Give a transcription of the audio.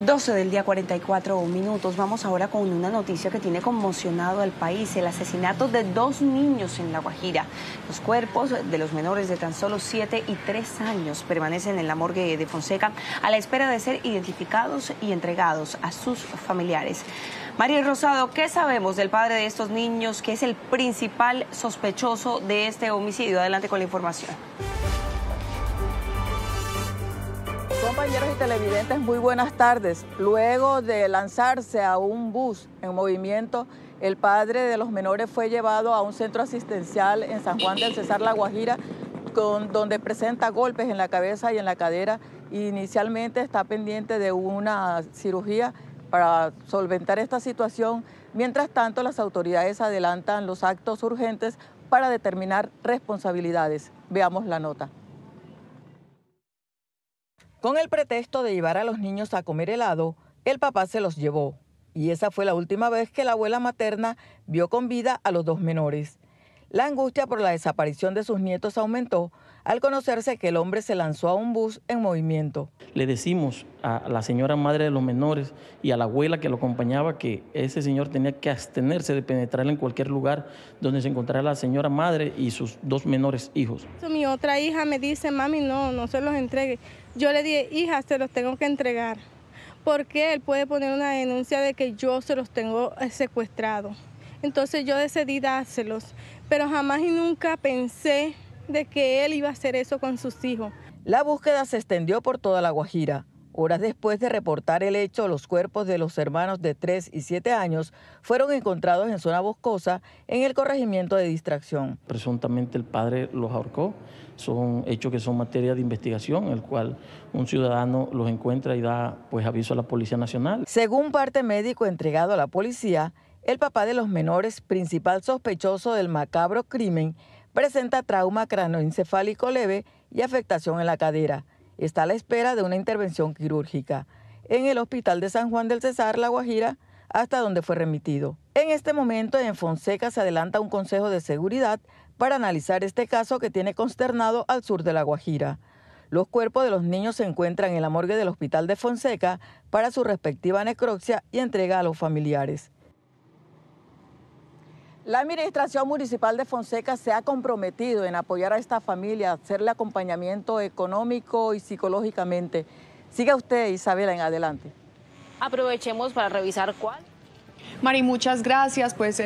12 del día 44 minutos. Vamos ahora con una noticia que tiene conmocionado al país, el asesinato de dos niños en La Guajira. Los cuerpos de los menores de tan solo 7 y 3 años permanecen en la morgue de Fonseca a la espera de ser identificados y entregados a sus familiares. María Rosado, ¿qué sabemos del padre de estos niños que es el principal sospechoso de este homicidio? Adelante con la información. Compañeros y televidentes, muy buenas tardes. Luego de lanzarse a un bus en movimiento, el padre de los menores fue llevado a un centro asistencial en San Juan del Cesar La Guajira, con, donde presenta golpes en la cabeza y en la cadera. Inicialmente está pendiente de una cirugía para solventar esta situación. Mientras tanto, las autoridades adelantan los actos urgentes para determinar responsabilidades. Veamos la nota. Con el pretexto de llevar a los niños a comer helado, el papá se los llevó. Y esa fue la última vez que la abuela materna vio con vida a los dos menores. La angustia por la desaparición de sus nietos aumentó al conocerse que el hombre se lanzó a un bus en movimiento. Le decimos a la señora madre de los menores y a la abuela que lo acompañaba que ese señor tenía que abstenerse de penetrar en cualquier lugar donde se encontrara la señora madre y sus dos menores hijos. Mi otra hija me dice, mami, no, no se los entregue. Yo le dije, hija, se los tengo que entregar porque él puede poner una denuncia de que yo se los tengo secuestrados. Entonces yo decidí dárselos, pero jamás y nunca pensé de que él iba a hacer eso con sus hijos. La búsqueda se extendió por toda la Guajira. Horas después de reportar el hecho, los cuerpos de los hermanos de 3 y 7 años fueron encontrados en zona boscosa en el corregimiento de distracción. Presuntamente el padre los ahorcó. Son hechos que son materia de investigación, el cual un ciudadano los encuentra y da pues aviso a la Policía Nacional. Según parte médico entregado a la policía, el papá de los menores, principal sospechoso del macabro crimen, presenta trauma cranoencefálico leve y afectación en la cadera. Está a la espera de una intervención quirúrgica en el Hospital de San Juan del Cesar, La Guajira, hasta donde fue remitido. En este momento en Fonseca se adelanta un consejo de seguridad para analizar este caso que tiene consternado al sur de La Guajira. Los cuerpos de los niños se encuentran en la morgue del Hospital de Fonseca para su respectiva necropsia y entrega a los familiares. La Administración Municipal de Fonseca se ha comprometido en apoyar a esta familia, hacerle acompañamiento económico y psicológicamente. Siga usted, Isabela, en adelante. Aprovechemos para revisar cuál. Mari, muchas gracias. Pues